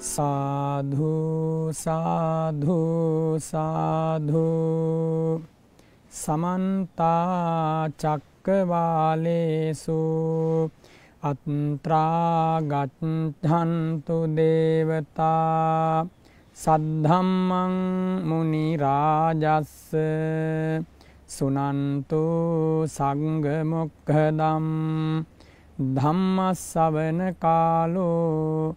සාධු සාධු සාධු සමන්තා චක්කවාලේසු අත්‍රාගත්හන්තු දේවතා සද්ධම්මං මුනිරාජස්ස සුනන්තු සංගමොක්හදම් ධම්මස්සවන කාලෝ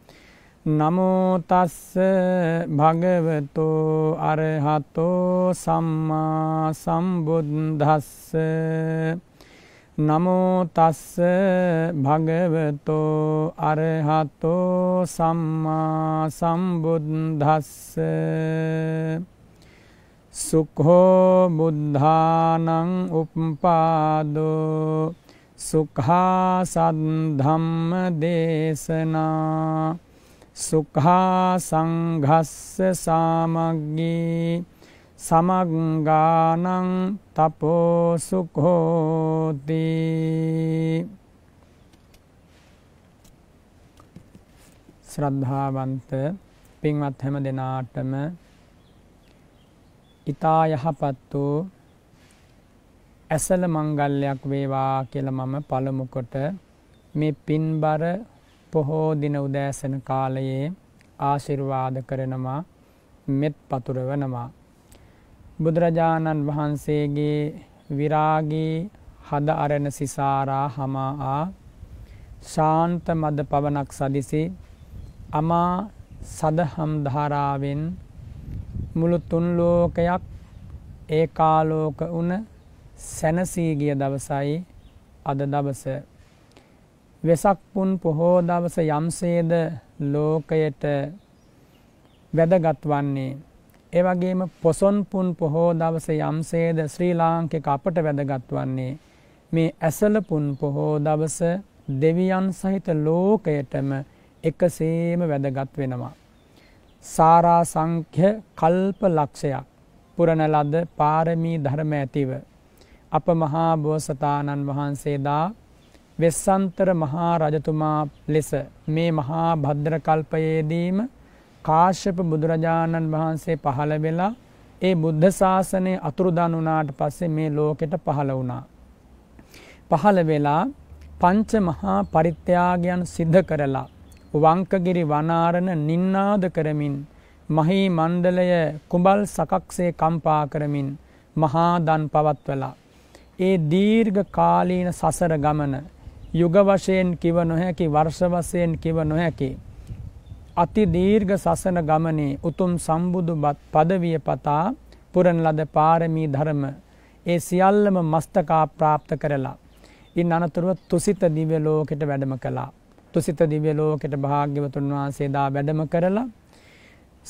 නමෝතස්ස භගවතු අරහතෝ සම්මා සම්බුද්ධස්ස නමෝතස්ස භගවතු අරහතෝ සම්මා සම්බුද්ධස්ස සුක්හෝ බුද්ධානං උප්පාදෝ සුඛා සද්ධම්ම දේශනා සුඛා සංඝස්ස සාමග්ගී සමග්ගානං තපෝ සුඛෝති ශ්‍රද්ධාවන්ත පින්වත් හැම දෙනාටම ඊතා යහපත් වූ ඇසල මංගල්‍යයක් වේවා කියලා මම පළමු කොට මේ පින්බර පොහෝ දින උදෑසන කාලයේ ආශිර්වාද කරනවා මෙත් පතුරවනවා. බුදුරජාණන් වහන්සේගේ විරාගී හද අරණ සිසාරා හමා ආ ශාන්ත මද පවනක් සදිසි අමා සදහම් ධාරාවෙන් මුළු තුන් ලෝකයක් ඒකාලෝක වුණ සැනසී ගිය දවසයි අද දවස වෙසක් පුන් පොහෝ දවස යම්සේද ලෝකයට වැදගත් වන්නේ ඒ වගේම පොසොන් පුන් පොහෝ දවස යම්සේද ශ්‍රී ලාංකික අපට වැදගත් වන්නේ මේ ඇසල පුන් පොහෝ දවස දෙවියන් සහිත ලෝකයටම එකසේම වැදගත් වෙනවා සාරා සංඛ්‍ය කල්ප ලක්ෂයක් පුරණ ලද පාරමී ධර්ම ඇතිව අප මහා බෝසතාණන් වහන්සේදා වෙස්සන්තර මහා රජතුමා ලෙස මේ මහා භද්‍ර කල්පයේදීම කාශ්‍යප බුදුරජාණන් වහන්සේ පහළ වෙලා ඒ බුද්ධ ශාසනය අතුරුදන් වුණාට පස්සේ මේ ලෝකෙට පහළ වුණා. පහළ වෙලා පංච මහා පරිත්‍යාගයන් සිද්ධ කරලා වංකගිරි වනාරණ නින්නාද කරමින් මහී මණ්ඩලය කුඹල් සකක්සේ කම්පා කරමින් මහා දන් පවත්වලා ඒ දීර්ඝ කාලීන සසර ගමන යුග වශයෙන් කිව නොහැකි වර්ෂ වශයෙන් කිව නොහැකි. අති දීර්ඝ සසන ගමනේ උතුම් සම්බුදු පදවිය පතා පුරන් ලද පාරමී ධර්ම ඒ සියල්ලම මස්තකා ප්‍රාප්ත කරලා. ඉන් අනතුරුව තුසිත දිව්‍ය ලෝකෙට වැඩම කළා. තුසිත දිව්‍ය ලෝකෙට භාග්‍යවතුන් වහන්සේදා වැඩම කරලා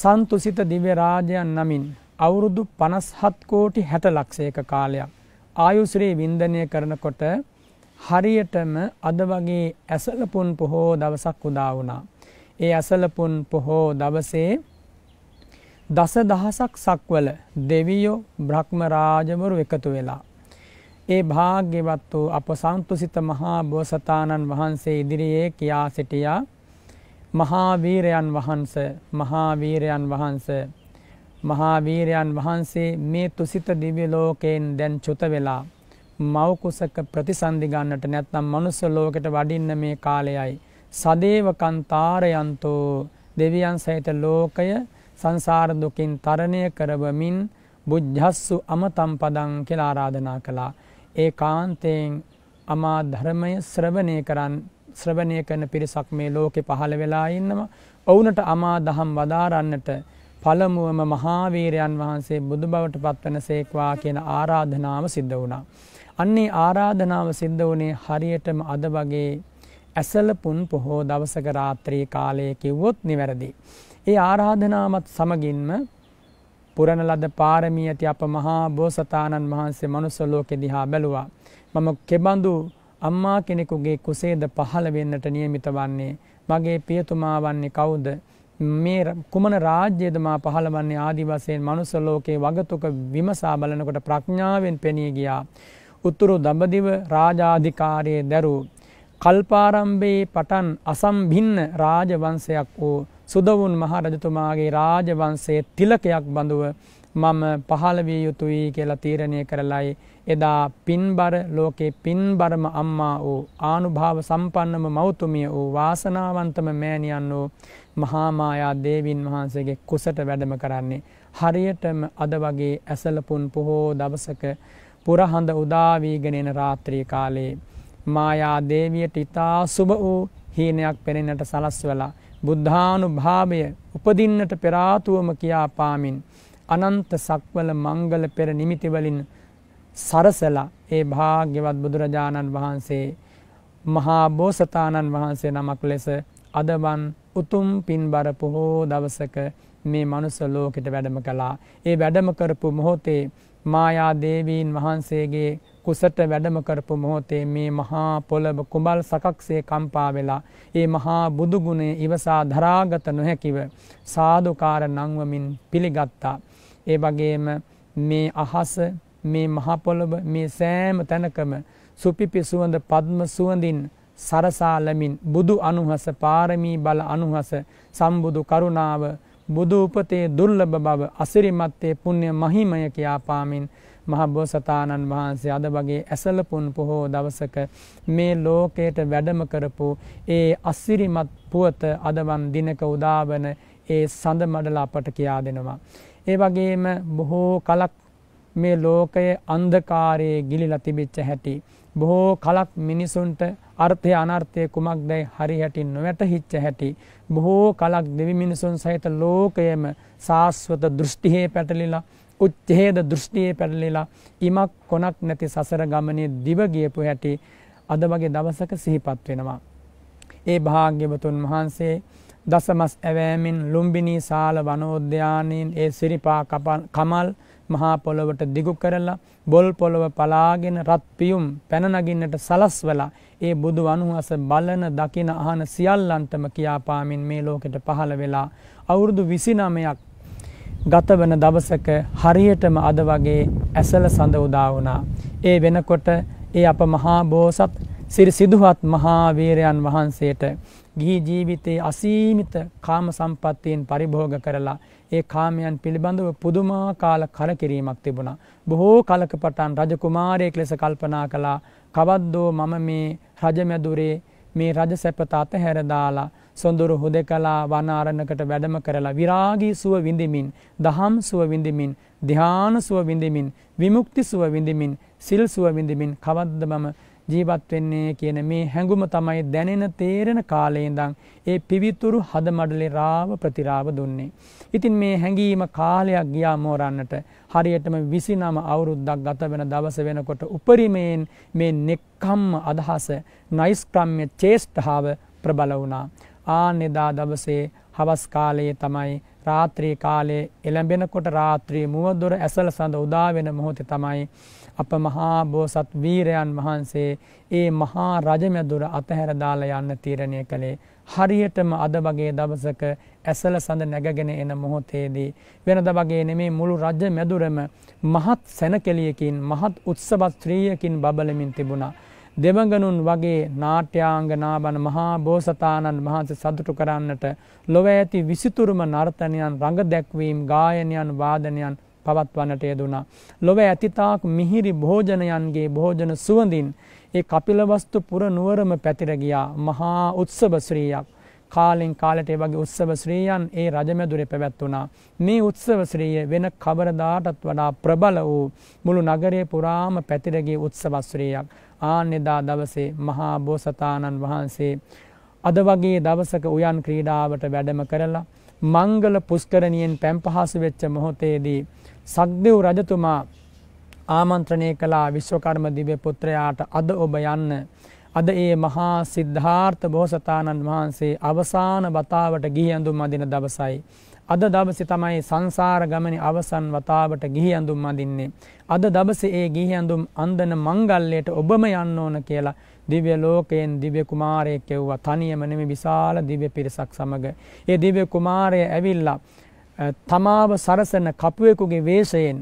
සන්තුසිත දිව්‍ය රාජයන් නමින් අවුරුදු 57 කෝටි 60 ලක්ෂයක කාලයක් ආයුශ්‍රේ වින්දනය කරනකොට හරියටම අද වගේ ඇසලපුන් පොහෝ දවසක් උදා වුණා. ඒ ඇසලපුන් පොහෝ දවසේ දස දහසක් සක්වල දෙවියෝ බ්‍රහ්මරාජවරු එකතු වෙලා. ඒ භාග්‍යවත් වූ අප සන්තුසිත මහා බෝසතාණන් වහන්සේ ඉදිරියේ කියා සිටියා මහාවීරයන් වහන්ස මහාවීරයන් වහන්ස මහාවීරයන් වහන්සේ මේ තුසිත දිව්‍ය ලෝකයෙන් දැන් චුත වෙලා මවකුසක ප්‍රතිසන්දි ගන්නට නැත්නම් මනුස්ස ලෝකෙට වඩින්න මේ කාලයයි සදේවකන් තාරයන්තෝ දෙවියන් සහිත ලෝකය සංසාර දුකින් තරණය කරවමින් බුද්ධස්සු අමතම් පදං කියලා ආරාධනා කළා ඒකාන්තයෙන් අමා ධර්මය ශ්‍රවණය කරන් ශ්‍රවණය කරන පිරිසක් මේ ලෝකෙ පහළ වෙලා ඉන්නවා ඔවුනට අමා දහම් වදාරන්නට පළමුුවම මහාවීරයන් වහන්සේ බුදු බවට පත්වන සේක්වා කියන ආරාධනාව සිද්ධ වුණා. අන්නේ ආරාධනාව සිද්ධ වනේ හරියටම අද වගේ ඇසලපුන් පොහෝ දවසක රාත්‍රී කාලය කිව්වොත් නිවැරදි. ඒ ආරාධනාමත් සමගින්ම පුරණ ලද පාරමී ඇති අප මහා බෝසතාණන් වහන්සේ මනුස්සලෝකෙ දිහා බැලුවා. මම කෙබඳු අම්මා කෙනෙකුගේ කුසේද පහළ වෙන්නට නියමිත වන්නේ. මගේ පියතුමා වන්නේ කවුද? මේ කුමන රාජ්‍යයද මා පහළ වන්නේ ආදි වශයෙන් මනුස්සලෝකේ වගතුක විමසා බලනකොට ප්‍රඥාවෙන් පෙනී ගියා. උතුරු දඹදිව රාජාධිකාරයේ දැරූ කල්පාරම්භයේ පටන් අසම්භින්න රාජවංශයක් වූ සුදවුන් මහරජතුමාගේ රාජවංශයේ තිලකයක් බඳුව මම පහළ විය යුතුයි කියලා තීරණය කරලයි එදා පින්බර ලෝකේ පින්බරම අම්මා වූ ආනුභාව සම්පන්නම මෞතුමිය වූ වාසනාවන්තම මෑණියන් වූ මහා මායා දේවින් වහන්සේගේ කුසට වැඩම කරන්නේ හරියටම අද වගේ ඇසලපුන් පොහෝ දවසක පුරහඳ උදාවීගෙන එන රාත්‍රී කාලයේ මායා දේවියට ඊතා සුබ වූ හීනයක් පෙනෙන්නට සලස්වලා බුද්ධානුභාවය උපදින්නට පෙරාතුවම කියා පාමින් අනන්ත සක්වල මංගල පෙර නිමිති වලින් සරසලා ඒ භාග්‍යවත් බුදුරජාණන් වහන්සේ මහා බෝසතාණන් වහන්සේ නමක් ලෙස අදවන් උතුම් පින්බර පොහෝ දවසක මේ මනුස්ස ලෝකෙට වැඩම කළා. ඒ වැඩම කරපු මොහොතේ මායා දේවීන් වහන්සේගේ කුසට වැඩම කරපු මොහොතේ මේ මහා පොළඹ කුඹල් සකක්සේ කම්පා වෙලා ඒ මහා බුදු ගුණය ඉවසා දරාගත නොහැකිව සාදුකාර නංවමින් පිළිගත්තා. ඒ වගේම මේ අහස මේ මහා පොළඹ මේ සෑම තැනකම සුපිපි සුවඳ පද්ම සුවඳින් සරසාලමින් බුදු අනුහස පාරමී බල අනුහස සම්බුදු කරුණාව බුදු උපතේ දුර්ලභ බව අසිරිමත්තේ පුණ්‍ය මහිමය කියා පාමින් මහබෝසතාණන් වහන්සේ අද වගේ ඇසලපුන් පොහෝ දවසක මේ ලෝකයට වැඩම කරපු ඒ අසිරිමත් පුවත අදවන් දිනක උදාවන ඒ සඳ මඩල අපට කියා දෙනවා. ඒ වගේම බොහෝ කලක් මේ ලෝකයේ අන්ධකාරයේ ගිලිලා තිබිච්ච හැටි. බොහෝ කලක් මිනිසුන්ට අර්ථය අනර්ථය කුමක් දැයි හරි හැටි නොවැටහිච්ච හැටි බොහෝ කලක් දෙවි මිනිසුන් සහිත ලෝකයම සාස්වත දෘෂ්ටිහේ පැටලිලා උච්චේද දෘෂ්ටියේ පැටලිලා ඉමක් කොනක් නැති සසර ගමනේ දිව ගියපු හැටි අද වගේ දවසක සිහිපත් වෙනවා. ඒ භාග්‍යවතුන් වහන්සේ දසමස් ඇවෑමින් ලුම්බිනී සාල වනෝද්‍යානයෙන් ඒ සිරිපා කමල් මහා පොළොවට දිගු කරලා බොල් පොළොව පලාගෙන රත් පියුම් පැන නගින්නට සලස්වලා ඒ බුදු වනුහස බලන දකින අහන සියල්ලන්ටම කියාපාමින් මේ ලෝකෙට පහළ වෙලා අවුරුදු 29ක් ගත වෙන දවසක හරියටම අද වගේ ඇසල සඳ උදා වුණා. ඒ වෙනකොට ඒ අප මහා බෝසත් සිරි සිදුහත් මහා වීරයන් වහන්සේට ගිහි ජීවිතයේ අසීමිත කාම සම්පත්තියෙන් පරිභෝග කරලා ඒ කාමයන් පිළිබඳව පුදුමාකාල කලකිරීමක් තිබුණා. බොහෝ කලක පටන් රජ කුමාරයෙක් ලෙස කල්පනා කළා. කවද්දෝ මම මේ රජමැදුරේ මේ රජ සැපත අතහැර දාලා සොඳුරු හුදකලා වනාරණකට වැඩම කරලා විරාගී සුව විඳිමින් දහම් සුව විඳිමින් ධ්‍යාන සුව විඳිමින් විමුක්ති සුව විඳිමින් සිල් සුව විඳිමින් කවද්ද මම ජීවත් වෙන්නේ කියන මේ හැඟුම තමයි දැනෙන තේරෙන කාලේ ඉඳන් ඒ පිවිතුරු හද මඩලේ රාව ප්‍රතිරාව දුන්නේ. ඉතින් මේ හැඟීම කාලයක් ගියා මෝරන්නට හරියටම 29 අවුරුද්දක් ගත වෙන දවස වෙනකොට උපරිමයෙන් මේ නෙක්ඛම්ම අදහස නයිස්ක්‍රම්‍ය චේෂ්ඨාව ප්‍රබල වුණා. ආනෙදා දවසේ හවස් කාලයේ තමයි රාත්‍රී කාලයේ එළඹෙනකොට රාත්‍රී මුවදොර ඇසල සඳ උදා වෙන මොහොතේ තමයි අප මහා බෝසත් වීරයන් වහන්සේ ඒ මහා රජමැදුර අතහැර දාලා යන්න තීරණය කළේ හරියටම අද වගේ දවසක ඇසල සඳ නැගගෙන එන මොහොතේදී වෙනද වගේ නෙමේ මුළු රජ මැදුරම මහත් සැනකෙලියකින් මහත් උත්සවස්ත්‍රීයකින් බබලමින් තිබුණා. දෙවඟනුන් වගේ නාට්‍යාංගනාබන මහා බෝසතාණන් වහන්සේ සතුටු කරන්නට ලොව ඇති විසිතුරුම නර්තනයන් රඟ දැක්වීම් ගායනයන් වාදනයන් පවත්වන්නට යෙදුණා. ලොව ඇතිතාක් මිහිරි භෝජනයන්ගේ භෝජන සුවඳින් ඒ කපිලවස්තු පුර නුවරම පැතිර ගියා මහා උත්සව ශ්‍රීයක්. කාලෙන් කාලට ඒ වගේ උත්සව ශ්‍රීයන් ඒ රජමැදුරේ පැවැත්වුණා. මේ උත්සව ශ්‍රීය වෙන කවරදාටත් වඩා ප්‍රබල වූ මුළු නගරේ පුරාම පැතිර ගිය උත්සව ශ්‍රීයක්. ආන්නෙදා දවසේ මහා බෝසතාණන් වහන්සේ අද වගේ දවසක උයන් ක්‍රීඩාවට වැඩම කරලා මංගල පුස්කරණියෙන් පැම්පහාස වෙච්ච මොහොතේදී සක්දෙව් රජතුමා ආමන්ත්‍රණය කළා විශ්වකර්ම දිව්‍ය පුත්‍රයාට අද ඔබ යන්න අද ඒ මහා සිද්ධාර්ථ බෝසතාණන් වහන්සේ අවසාන වතාවට ගිහි ඇඳුම් අඳින දවසයි. අද දවසේ තමයි සංසාර ගමනේ අවසන් වතාවට ගිහි ඇඳුම් අඳින්නේ. අද දවසේ ඒ ගිහි ඇඳුම් අඳින මංගල්‍යයට ඔබම යන්න ඕන කියලා දිව්‍ය ලෝකයෙන් දිව්‍ය කුමාරයෙක් එව්වා තනියම නෙමෙයි විශාල දිව්‍ය පිරිසක් සමග. ඒ දිව්‍ය කුමාරය ඇවිල්ලා තමාව සරසන කපුවෙකුගේ වේශයෙන්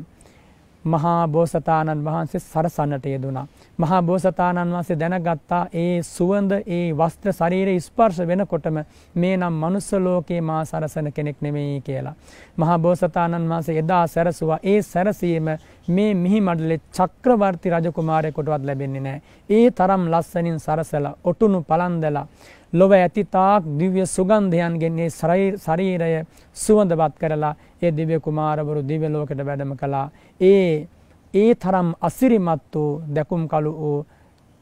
මහා බෝසතාණන් වහන්සේ සරසන්නට යෙදුණා. මහා බෝසතාණන් වහන්සේ දැනගත්තා ඒ සුවඳ ඒ වස්ත්‍ර ශරීරයේ ස්පර්ශ වෙනකොටම මේ නම් මනුස්ස ලෝකේ මා සරසන කෙනෙක් නෙමෙයි කියලා. මහා බෝසතාණන් වහන්සේ එදා සැරසුවා ඒ සැරසීම මේ මිහි මඩලේ චක්‍රවර්ති රජකුමාරයෙකුටවත් ලැබෙන්නේ නැහැ. ඒ තරම් ලස්සනින් සරසලා ඔටුනු පලන්දලා ලොව ඇති තාක් දිව්‍ය සුගන්ධයන්ගෙන් ශරීරය සුවඳවත් කරලා ඒ දිව්‍ය කුමාරවරු දිව්‍ය ලෝකයට වැඩම කළා. ඒ ඒ තරම් අසිරිමත් වූ දැකුම් කළු වූ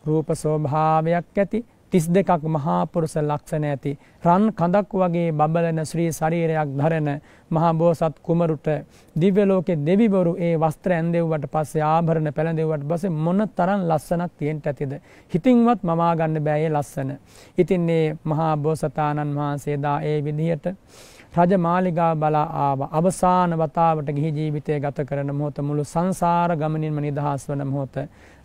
රූප ස්වභාවයක් ඇති තිස් දෙකක් මහාපුරුස ලක්ෂණ ඇති රන් කඳක් වගේ බබලන ශ්‍රී ශරීරයක් ධරන මහා බෝසත් කුමරුට දිව්‍ය ලෝකේ දෙවිවරු ඒ වස්ත්‍ර ඇඳෙව්වට පස්සේ ආභරණ පැළඳෙව්වට පස්සේ මොන තරම් ලස්සනක් තියෙන්න ඇතිද හිතින්වත් මවා ගන්න බෑ ඒ ලස්සන. ඉතින් මේ මහා බෝසතාණන් වහන්සේ දා ඒ විදිහට රජ මාලිගා බලා ආව අවසාන වතාවට ගිහි ජීවිතය ගත කරන මොහොත මුළු සංසාර ගමනින්ම නිදහස් වන මොහොත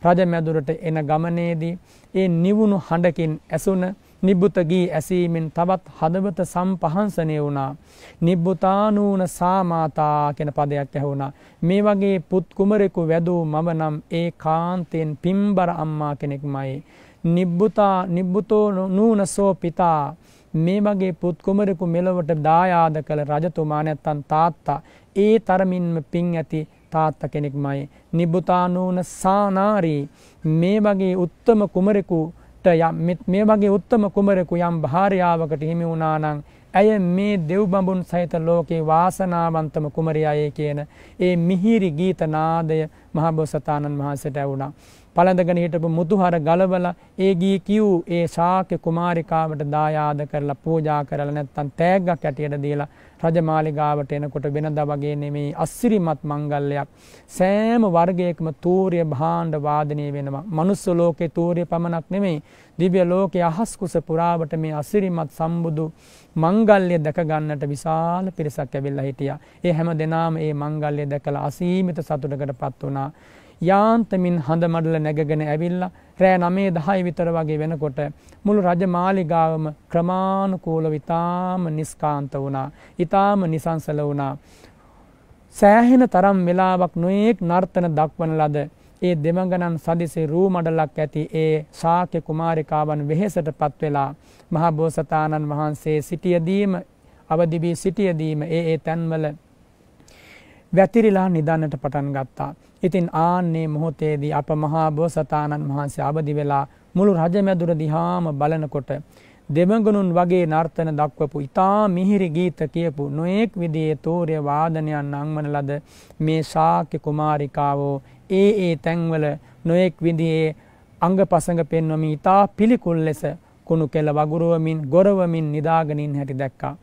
රජමැදුරට එන ගමනේදී ඒ නිවුණු හඬකින් ඇසුන නිබ්බුත ගී ඇසීමෙන් තවත් හදවත සම්පහන්සනේ වුණා. නිබ්බුතානූන සාමාතා කියන පදයක් ඇහුණා. මේ වගේ පුත් කුමරෙකු වැදූ මම නම් ඒ කාන්තෙන් පිම්බර අම්මා කෙනෙක්මයි. නිබ්බුතා නිබ්බුතෝ නූනසෝ පිතා මේ වගේ පුත් කුමරෙකු මෙලොවට දායාද කළ රජතුමා නැත්තන් තාත්තා ඒ තරමින්ම පිං ඇති තාත්ත කෙනෙක්මයි නිබ්බුතානූන සානාරී මේ වගේ උත්තම කුමරෙකුට මේ වගේ උත්තම කුමරෙකු යම් භාරයාවකට හිමි වුණානං ඇය මේ දෙව්බඹුන් සහිත ලෝකේ වාසනාවන්තම කුමරියයි කියන ඒ මිහිරි ගීත නාදය මහබෝසතාණන් වහන්සේට ඇහුණා. පළඳගෙන හිටපු මුතුහර ගලවලා ඒ ගී කිව් ඒ ශාක්‍ය කුමාරිකාවට දායාද කරලා පූජා කරලා නැත්තම් තෑග්ගක් ඇටියට දීලා රජමාලිගාවට එනකොට වෙනදා වගේ නෙමේ අස්සිරිමත් මංගල්‍යයක් සෑම වර්ගයකම තූර්ය භාණ්ඩ වාදනය වෙනවා මනුස්ස ලෝකේ තූර්ය පමණක් නෙමේ දිව්‍ය ලෝකයේ අහස් කුස පුරාවට මේ අස්සිරිමත් සම්බුදු මංගල්‍ය දැක ගන්නට විශාල පිරිසක් ඇවිල්ලා හිටියා ඒ හැම දිනාම මේ මංගල්‍ය දැකලා අසීමිත සතුටකටපත් වුණා යාන්තමින් හඳ මඩල නැගගෙන ඇවිල්ලා රෑ නමේ දහයි විතර වගේ වෙනකොට මුළු රජ මාලිගාවම ක්‍රමාණුකූලව ඉතාම නිස්කාන්ත වුණා. ඉතාම නිසංසල වුණා. සෑහෙන තරම් වෙලාවක් නොයෙක් නර්තන දක්වන ලද ඒ දෙමගණන් සදිසේ රූ මඩලක් ඇති ඒ ශාක්‍ය කුමාරිකාවන් වෙහෙසටපත් වෙලා මහා බෝසතාණන් වහන්සේ සිටියදීම අවදි වී සිටියදීම ඒ ඒ තැන්වල වැතිරිලා නිදන්නට පටන් ගත්තා. ඉතින් ආන්නේ මොහොතේදී අප මහා බෝසතාණන් වහන්සේ අවදි වෙලා මුළු රජමැදුර දිහාම බලනකොට දෙවඟනුන් වගේ නර්තන දක්වපු ඉතා මිහිරි ගීත කියපු නොයෙක් විදියේ තෝරය වාදනයන් අංවන ලද මේ ශාක්‍ය කුමාරිකාවෝ ඒ ඒ තැන්වල නොයෙක් විදියේ අංග පසඟ පෙන්වමින් ඉතා පිළිකුල් ලෙස කුණු කෙල වගුරුවමින් ගොරවමින් නිදාගනින් හැටි දැක්කා.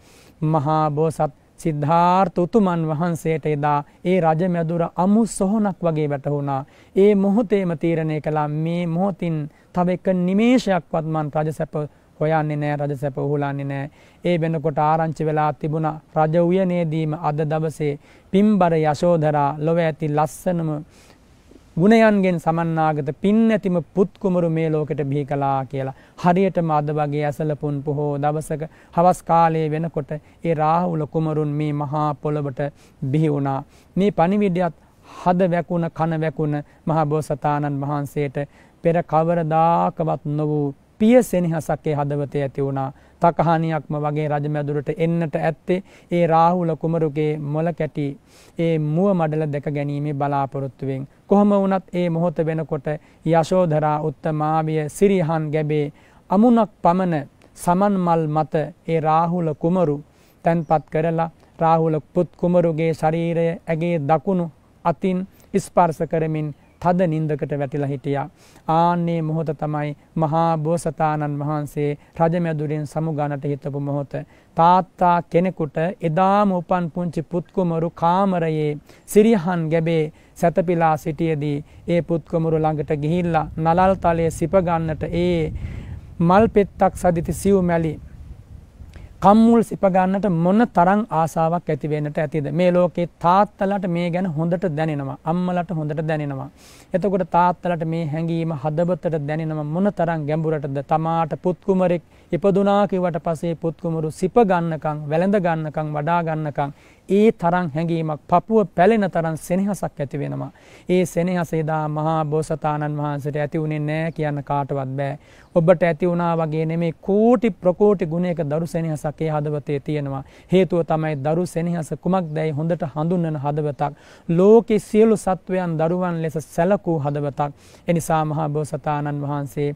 මහා බෝසත් සිද්ධාර්ථ උතුමන් වහන්සේට එදා ඒ රජමැදුර අමු සොහොනක් වගේ වැටහුණා. ඒ මොහොතේම තීරණය කළා මේ මොහොතින් තව එක නිමේෂයක්වත් මන් රජසැප හොයන්නේ නෑ රජසැප උහුලන්නේ නෑ. ඒ වෙනකොට ආරංචි වෙලා තිබුණ රජ උයනේදීම අද දවසේ පින්බර යශෝදරා ලොව ඇති ලස්සනම ගුණයන්ගෙන් සමන්නාගත පින් ඇතිම පුත්කුමරු මේ ලෝකෙට බිහි කලා කියලා. හරියටම අද වගේ ඇසලපුන් පොහෝ දවසක හවස් කාලයේ වෙනකොට ඒ රාහුල කුමරුන් මේ මහා පොළොවට බිහි වුණා. මේ පණිවිඩයත් හද වැකුණ කන වැකුණ මහබෝසතාණන් වහන්සේට පෙර කවරදාකවත් නොවූ පිය සෙනෙහසක් ඒ හදවතේ ඇති වුණා. තකහානියක්ම වගේ රජමැදුරට එන්නට ඇත්තේ ඒ රාහුල කුමරුගේ මොල කැටි ඒ මුව මඩල දැක ගැනීමේ බලාපොරොත්තුවෙන් කොහොම වුණත් ඒ මොහොත වෙනකොට යශෝධරා උත්තමාවිය සිරිහන් ගැබේ අමුණක් පමණ සමන් මල් මත ඒ රාහුල කුමරු තැන්පත් කරලා රාහුල පුත් කුමරුගේ ශරීරය ඇගේ දකුණු අතින් ස්පර්ශ කරමින් තද නින්දකට වැටිලා හිටියා. ආන්නේ මොහොත තමයි මහා බෝසතාණන් වහන්සේ රජමැදුරින් සමුගානට හිටපු මොහොත. තාත්තා කෙනෙකුට එදාම උපන් පුංචි පුත්කුමරු කාමරයේ සිරිහන් ගැබේ සැතපිලා සිටියේදී ඒ පුත්කුමරු ළඟට ගිහිල්ලා නලල් තලයේ සිප ගන්නට ඒ මල් පෙත්තක් සදිති සිව් මැලි කම්මුල් සිපගන්නට මොන තරං ආසාාවක් ඇතිවෙන්නට ඇතිද මේ ලෝකේ තාත්තලට මේ ගැන හොඳට දැනෙනවා අම්මලට හොඳට දැනෙනවා. එතකොට තාත්තලට මේ හැඟීම හදබතට දැනෙනම මොන තරං ගැඹුරටද තමාට පුත්කුමරෙක් ඉපදුනා කිව්වට පස්සේ පුත් කුමරු සිප ගන්නකම් වැළඳ ගන්නකම් වඩා ගන්නකම් ඒ තරම් හැඟීමක් පපුව පැලෙන තරම් සෙනෙහසක් ඇති වෙනවා. ඒ සෙනෙහස එදා මහා බෝසතාණන් වහන්සේට ඇති වුණේ නැහැ කියන්න කාටවත් බෑ. ඔබට ඇති වුණා වගේ නෙමේ කෝටි ප්‍රකෝටි ගුණයක දරු සෙනෙහසක් ඒ හදවතේ තියෙනවා. හේතුව තමයි දරු සෙනෙහස කුමක්දයි හොඳට හඳුන්වන හදවතක්. ලෝකේ සියලු සත්වයන් දරුවන් ලෙස සැලකූ හදවතක්. එනිසා මහා බෝසතාණන් වහන්සේ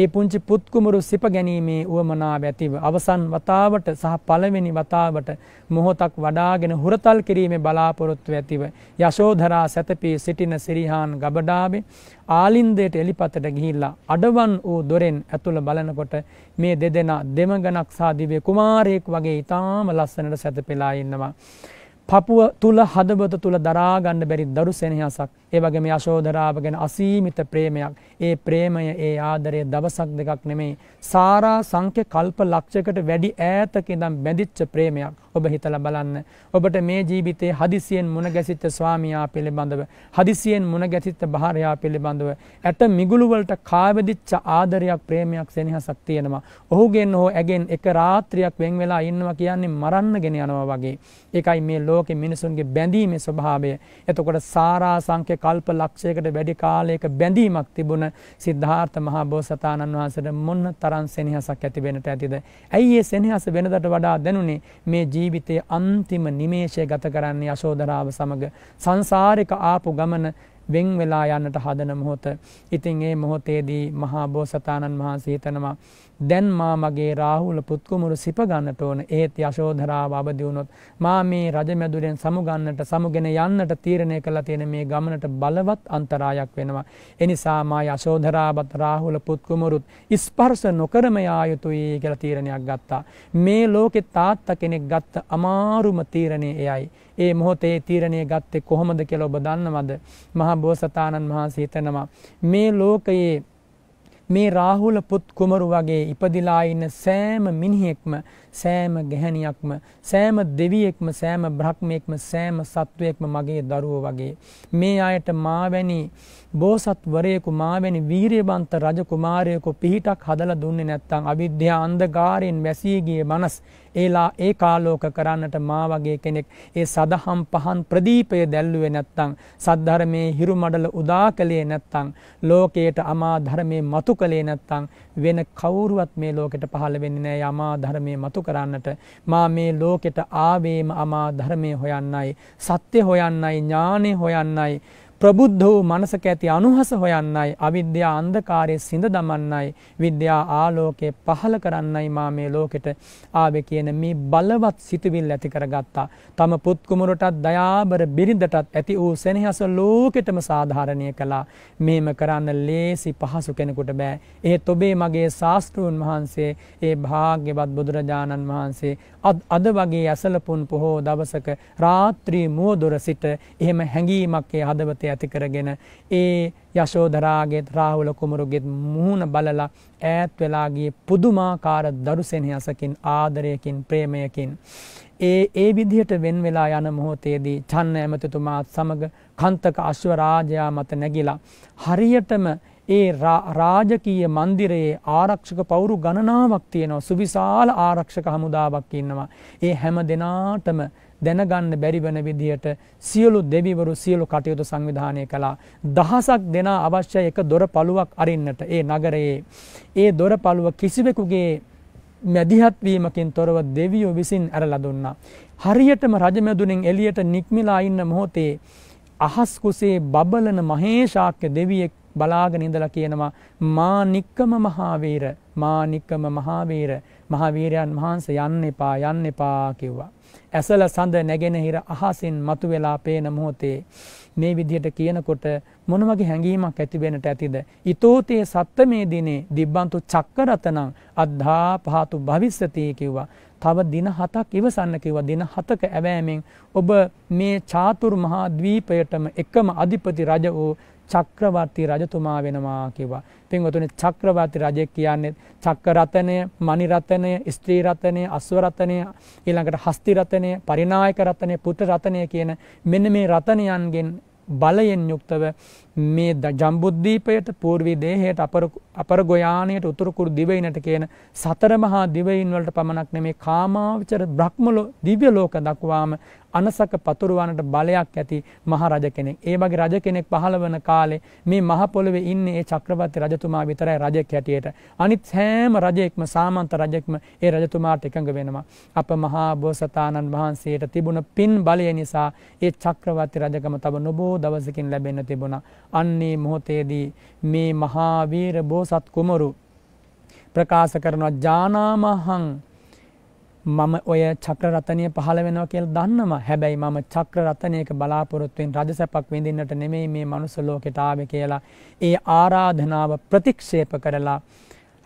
ඒ පුංචි පුත් කුමරු සිප ගැනීමේ වුවමනාව ඇතිව අවසන් වතාවට සහ පළවෙනි වතාවට මොහොතක් වඩාගෙන හුරතල් කිරීමේ බලාපොරොත්තු ඇතිව යශෝධරා සැතපී සිටින සිරිහාන් ගබඩාවේ ආලින්දයට එලිපතට ගිහිල්ලා අඩවන් වූ දොරෙන් ඇතුළ බලනකොට මේ දෙදෙනා දෙමගණක් සාදිවේ කුමාරයෙක් වගේ ඉතාම ලස්සනට සැතපෙලා ඉන්නවා. පපුුව තුළ හදබත තුළ දරාගන්න බැරි දරු සෙනහසක් ඒවගේ මේ අශෝධරාව ගැන අසීමිත ප්‍රේමයක් ඒ ප්‍රේමය ඒ ආදරය දවසක් දෙකක් නෙමේ සාරා සංක්‍ය කල්ප ලක්ෂකට වැඩි ඈතක දම් බැඳිච්ච ප්‍රේමයක් ඔබ හිතලා බලන්න. ඔබට මේ ජීවිතේ හදිසියෙන් මුණ ගැසිච්ච ස්වාමියා පිළිබඳව, හදිසියෙන් මුණ ගැසිච්ච භාර්යා පිළිබඳව, ඇට මිගුළු වලට කාවදිච්ච ආදරයක්, ප්‍රේමයක්, සෙනෙහසක් තියෙනවා. ඔහුගෙන් හෝ ඇගෙන් එක රාත්‍රියක් වෙන් වෙලා ඉන්නවා කියන්නේ මරන්නගෙන යනවා වගේ. ඒකයි මේ ලෝකේ මිනිසුන්ගේ බැඳීමේ ස්වභාවය. එතකොට සාරා සංඛ්‍ය කල්ප ලක්ෂයකට වැඩි කාලයක බැඳීමක් තිබුණ සිද්ධාර්ථ මහා බෝසතාණන් වහන්සේට මොන තරම් සෙනෙහසක් ඇති වෙන්නට ඇතිද? ඇයි මේ සෙනෙහස වෙනදට වඩා දැනුනේ මේ ජී ජීවිතයේ අන්තිම නිමේෂය ගත කරන්නේ අශෝදරාව සමග සංසාරික ආපු ගමන වෙන් වෙලා යන්නට හදන මොහොත. ඉතින් ඒ මොහොතේදී මහා බෝසතාණන් වහන්සේ හිතනවා දැන් මා මගේ රාහුල පුත්කුමරු සිප ගන්නට ඕන ඒත් යශෝධරාව අවදි වුණොත් මා මේ රජමැදුරෙන් සමුගන්නට සමුගෙන යන්නට තීරණය කළා තියෙන මේ ගමනට බලවත් අන්තරායක් වෙනවා එනිසා මා යශෝධරාවත් රාහුල පුත්කුමරුත් ස්පර්ශ නොකරම යා යුතුයි කියලා තීරණයක් ගත්තා මේ ලෝකේ තාත්තා කෙනෙක් ගත්ත අමාරුම තීරණය එයයි ඒ මොහොතේ තීරණය ගත්තේ කොහොමද කියලා ඔබ දන්නවද මහා බෝසතාණන් වහන්සේ හිතනවා මේ ලෝකයේ මේ රාහුල පුත් කුමරු වගේ ඉපදිලා ඉන්න සෑම මිනිහෙක්ම සෑම ගැහැණියක්ම සෑම දෙවියෙක්ම සෑම බ්‍රහ්මයෙක්ම සෑම සත්වයෙක්ම මගේ දරුවෝ වගේ මේ අයට මාවැනි බෝසත් වරයෙකු මාවැනි වීරයබන්ත රජ කුමාරයෙකු පිහිටක් හදලා දුන්නේ නැත්නම් අවිද්‍යා අන්ධකාරයෙන් වැසී ගිය මනස් ඒලා ඒ කාලෝක කරන්නට මා වගේ කෙනෙක් ඒ සදහම් පහන් ප්‍රදීපය දැල්ලුවේ නැත්තං සද්ධර්මයේ හිරු මඩල උදා කළේ නැත්තං ලෝකයට අමා ධර්මයේ මතු කළේ නැත්තං වෙන කවුරුවත් මේ ලෝකෙට පහළ වෙන්නේ නැහැ යමා ධර්මයේ මතු කරන්නට මා මේ ලෝකෙට ආවේම අමා ධර්මයේ හොයන්නයි සත්‍ය හොයන්නයි ඥානෙ හොයන්නයි ප්‍රබුද්ධ වූ මනසක ඇති අනුහස හොයන්නයි අවිද්‍යා අන්ධකාරයේ සිඳ දමන්නයි විද්‍යා ආලෝකය පහළ කරන්නයි මා මේ ලෝකෙට ආවේ කියන මේ බලවත් සිතුවිල්ල ඇති කරගත්තා. තම පුත් කුමරටත් දයාබර බිරිඳටත් ඇති වූ සෙනෙහස ලෝකෙටම සාධාරණය කළා. මේම කරන්න ලේසි පහසු කෙනෙකුට බෑ. එහෙත් ඔබේ මගේ ශාස්ත්‍රූන් වහන්සේ ඒ භාග්‍යවත් බුදුරජාණන් වහන්සේ අද වගේ ඇසලපුන් පොහෝ දවසක රාත්‍රී මුවදොර සිට එහෙම හැඟීමක් ඒ හදවතේ මෛත්‍රය ඇති කරගෙන ඒ යශෝදරාගෙත් රාහුල කුමරුගෙත් මුහුණ බලලා ඈත් වෙලාගේ පුදුමාකාර දරුසෙනහසකින් ආදරයකින් ප්‍රේමයකින් ඒ ඒ විදිහට වෙන් වෙලා යන මොහොතේදී චන්න ඇමතිතුමාත් සමග කන්තක අශ්වරාජයා මත නැගිලා හරියටම ඒ රාජකීය මන්දිරයේ ආරක්ෂක පවුරු ගණනාවක් තියෙනවා සුවිශාල ආරක්ෂක හමුදාවක් ඉන්නවා ඒ හැම දෙනාටම දැනගන්න බැරි වෙන විදිහට සියලු දෙවිවරු සියලු කටයුතු සංවිධානය කළා. දහසක් දෙනා අවශ්‍ය එක දොර පළුවක් අරින්නට ඒ නගරයේ ඒ දොර පළුව කිසිවෙකුගේ මැදිහත් වීමකින් තොරව දෙවියෝ විසින් ඇරලා දුන්නා. හරියටම රජමැදුනින් එළියට නික්මිලා ඉන්න මොහොතේ අහස් කුසේ බබලන මහේශාක්‍ය දෙවියෙක් බලාගෙන ඉඳලා කියනවා මා නික්කම මහාවීර මා නික්කම මහාවීර මහාවීරයන් වහන්ස යන්න එපා යන්න එපා කිව්වා. ඇසල සඳ නැගෙනහිර අහසින් මතු වෙලා පේන මොහොතේ මේ විදිහට කියනකොට මොනවගේ හැඟීමක් ඇතිවෙනට ඇතිද. ඉතෝතයේ සත්ත මේ දිනේ දිබ්බන්තු චක්කරතනං අද්ධා පහතු භවිස්සතිය කිව්වා. තව දින හතක් ඉවසන්න කිව්වා දින හතක ඇවෑමෙන් ඔබ මේ චාතුරු මහා ද්වීපයටම එකම අධිපති රජ වූ චක්‍රවර්ති රජතුමා වෙනවා කිව්වා. පින්වතුනි චක්‍රවර්ති රජෙක් කියන්නේ චක්‍රරතනය, මණිරතනය, ස්ත්‍රී රතනය, අශ්ව රතනය, ඊළඟට හස්ති රතනය, පරිනායක රතනය, පුත්‍ර රතනය කියන මෙන්න මේ රතනයන්ගෙන් බලයෙන් යුක්තව මේ ජම්බුද්දීපයට පූර්වී දේහයට අපර ගොයානයට උතුරුකුරු දිවයිනට කියන සතර මහා දිවයින් වලට පමණක් නෙමේ කාමාවචර බ්‍රහ්මලෝ දිව්‍ය ලෝක දක්වාම අනසක පතුරවන්නට බලයක් ඇති මහ රජ කෙනෙක්. ඒ වගේ රජ කෙනෙක් පහළ වන කාලේ මේ මහ පොළවේ ඉන්නේ ඒ චක්‍රවර්ති රජතුමා විතරයි රජෙක් හැටියට. අනිත් හැම රජෙක්ම සාමන්ත රජෙක්ම ඒ රජතුමාට එකඟ වෙනවා. අප මහා බෝසතාණන් වහන්සේට තිබුණ පින් බලය නිසා ඒ චක්‍රවර්ති රජකම තව නොබෝ දවසකින් ලැබෙන්න තිබුණා. අන්නේ මොහොතේදී මේ මහාවීර බෝසත් කුමරු ප්‍රකාශ කරනවා ජානාමහං මම ඔය චක්‍ර රතනය පහළ වෙනවා කියලා දන්නම හැබැයි මම චක්‍ර රතනයක බලාපොරොත්තුවෙන් රජසැපක් විඳින්නට නෙමෙයි මේ මනුස්ස ලෝකෙට ආවේ කියලා ඒ ආරාධනාව ප්‍රතික්ෂේප කරලා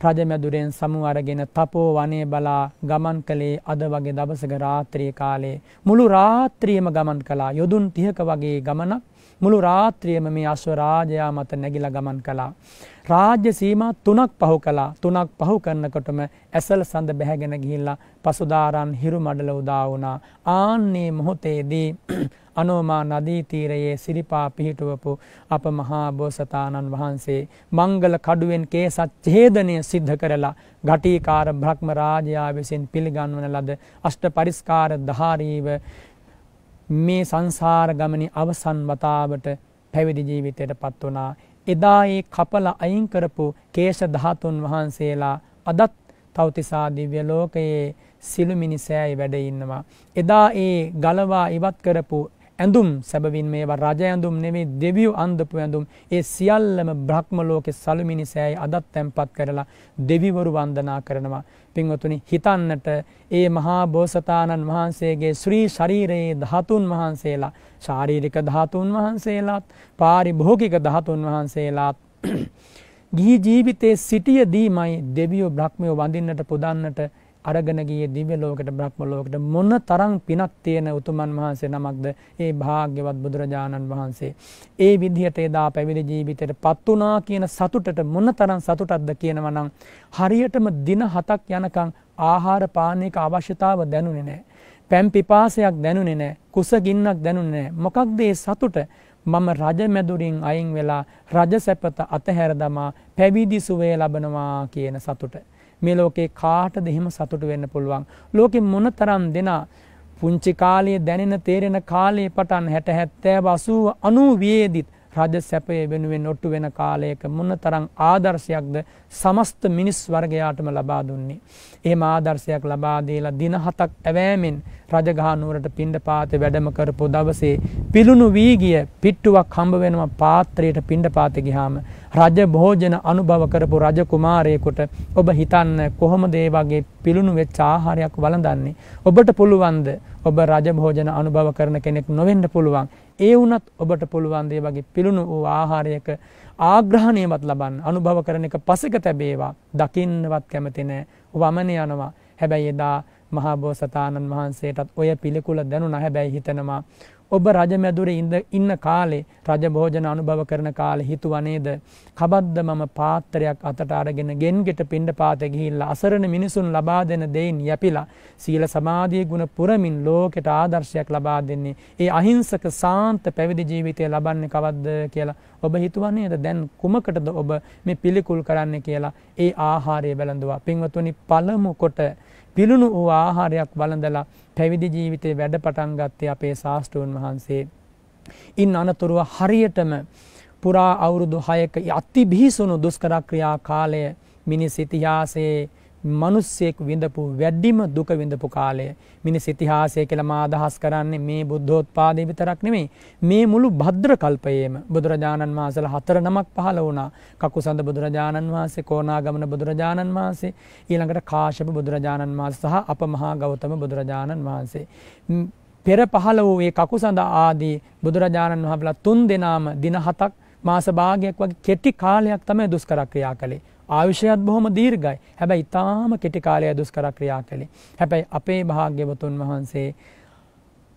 රජමැදුරෙන් සමු අරගෙන තපෝ වනේ බලා ගමන් කළේ අද වගේ දවසක රාත්‍රිය කාලේ මුළු රාත්‍රියම ගමන් කළා යොදුන් 30ක වගේ ගමනක් මුළු රාත්‍රියම මේ අශ්ව රාජයා මත නැගිලා ගමන් කළා. රාජ්‍ය සීමා තුනක් පහු කළා. තුනක් පහු කරනකොටම ඇසල සඳ බැහැගෙන ගිහිල්ලා පසුදාරන් හිරු මඩල උදා වුණා. ආන්නේ මොහොතේදී අනෝමා නදී තීරයේ සිරිපා පිහිටුවපු අප මහා බෝසතාණන් වහන්සේ මංගල කඩුවෙන් කේසත් ඡේදනය සිද්ධ කරලා ඝටීකාර බ්‍රහ්ම රාජයා විසින් පිළිගන්වන ලද අෂ්ට පරිස්කාර ධාරීව මේ සංසාර ගමනේ අවසන් වතාවට පැවිදි ජීවිතයට පත් වුණා. එදා ඒ කපල අයින් කරපු කේශ ධාතුන් වහන්සේලා අදත් තවතිසා දිව්‍ය ලෝකයේ සිළු මිනිසෑයි වැඩ ඉන්නවා. එදා ඒ ගලවා ඉවත් කරපු ඇඳුම් සැබවින් මේ රජ ඇඳුම් නෙමේ දෙවියෝ අන්දපු ඇඳුම් ඒ සියල්ලම බ්‍රහ්ම ලෝකේ සලුමිනිසෑයි අදත් තැන්පත් කරලා දෙවිවරු වන්දනා කරනවා පින්වතුනි හිතන්නට ඒ මහා බෝසතාණන් වහන්සේගේ ශ්‍රී ශරීරයේ ධාතුන් වහන්සේලා ශාරීරික ධාතුන් වහන්සේලාත් පාරිභෝගික ධාතුන් වහන්සේලාත් ගිහි ජීවිතයේ සිටියදීමයි දෙවියෝ බ්‍රහ්මයෝ වඳින්නට පුදන්නට අරගෙන ගියේ දිව්‍ය ලෝකෙට බ්‍රහ්ම ලෝකෙට මොන තරම් පිනක් තියෙන උතුමන් වහන්සේ නමක්ද ඒ භාග්‍යවත් බුදුරජාණන් වහන්සේ ඒ විදිහට එදා පැවිදි ජීවිතයට පත් වුණා කියන සතුටට මොන තරම් සතුටක්ද කියනවා නම් හරියටම දින 7ක් යනකම් ආහාර පානයක අවශ්‍යතාව දැනුනේ නැහැ. පැම් පිපාසයක් දැනුනේ නැහැ. කුසගින්නක් දැනුනේ නැහැ. මොකක්ද ඒ සතුට? මම රජමැදුරින් අයින් වෙලා රජ සැපත අතහැර දමා පැවිදි සුවය ලබනවා කියන සතුට. මේ ලෝකේ කාටද එහෙම සතුට වෙන්න පුළුවන්. ලෝකෙ මොන තරම් දෙනා පුංචි කාලයේ දැනෙන තේරෙන කාලයේ පටන් 60 70 80 90 වියේදිත් රජ සැපය වෙනුවෙන් ඔට්ටු වෙන කාලයක මොන තරම් ආදර්ශයක්ද සමස්ත මිනිස් වර්ගයාටම ලබා දුන්නේ. එහෙම ආදර්ශයක් ලබා දීලා දින හතක් ඇවෑමෙන් රජගහ නුවරට පිණ්ඩපාත වැඩම කරපු දවසේ පිලුණු වී ගිය පිට්ටුවක් හම්බ වෙනවා පාත්‍රයට පිණ්ඩපාත ගියාම රජ භෝජන අනුභව කරපු රජ කුමාරයෙකුට ඔබ හිතන්න කොහොමද ඒ වගේ පිලුණු වෙච්ච ආහාරයක් වළඳන්නේ ඔබට පුළුවන්ද ඔබ රජ භෝජන අනුභව කරන කෙනෙක් නොවෙන්න පුළුවන් ඒ වුණත් ඔබට පුළුවන් දේ වගේ පිලුණු වූ ආහාරයක ආග්‍රහණයවත් ලබන්න අනුභව කරන එක පසෙක තැබේවා දකින්නවත් කැමති නෑ වමන යනවා හැබැයි එදා මහා බෝසතාණන් වහන්සේටත් ඔය පිළිකුල දැනුණා හැබැයි හිතනවා ඔබ රජමැදුරේ ඉන්න කාලේ රජභෝජන අනුභව කරන කාලේ හිතුවා නේද? කබද්ද මම පාත්‍රයක් අතට අරගෙන ගෙන්ගෙට පින්ඩ පාත ගිහිල්ලා අසරණ මිනිසුන් ලබා දෙන දෙයින් යැපිලා සීල සමාධියේ ගුණ පුරමින් ලෝකෙට ආදර්ශයක් ලබා දෙන්නේ. ඒ අහිංසක සාන්ත පැවිදි ජීවිතය ලබන්නේ කවද්ද කියලා ඔබ හිතුවා නේද? දැන් කුමකටද ඔබ මේ පිළිකුල් කරන්නේ කියලා ඒ ආහාරය වැළඳුවා. පින්වතුනි පළමු කොට පිළුණු වූ ආහාරයක් වළඳලා පැවිදි ජීවිතේ වැඩ පටන් ගත්තේ අපේ ශාස්ත්‍රූන් වහන්සේ. ඉන් අනතුරුව හරියටම පුරා අවුරුදු 6ක අති බිහිසුණු දුෂ්කර ක්‍රියා කාලය මිනිස් ඉතිහාසයේ මනුස්සයෙක් විඳපු වැඩිම දුක විඳපු කාලය මිනිස් ඉතිහාසය කියලා මා අදහස් කරන්නේ මේ බුද්ධෝත්පාදයේ විතරක් නෙමෙයි මේ මුළු භද්‍ර කල්පයේම බුදුරජාණන් වහන්සේලා හතර නමක් පහළ වුණා කකුසඳ බුදුරජාණන් වහන්සේ කොණාගමන බුදුරජාණන් වහන්සේ ඊළඟට කාශ්‍යප බුදුරජාණන් වහන්සේ සහ අපමහා ගෞතම බුදුරජාණන් වහන්සේ පෙර පහළ වූ ඒ කකුසඳ ආදී බුදුරජාණන් වහන්සේලා තුන් දෙනාම දින හතක් මාස භාගයක් වගේ කෙටි කාලයක් තමයි දුෂ්කර ක්‍රියා කළේ ආයුෂයත් බොහොම දීර්ඝයි. හැබැයි ඊටාම කෙටි කාලය දුෂ්කර ක්‍රියා කළේ. හැබැයි අපේ භාග්‍යවතුන් වහන්සේ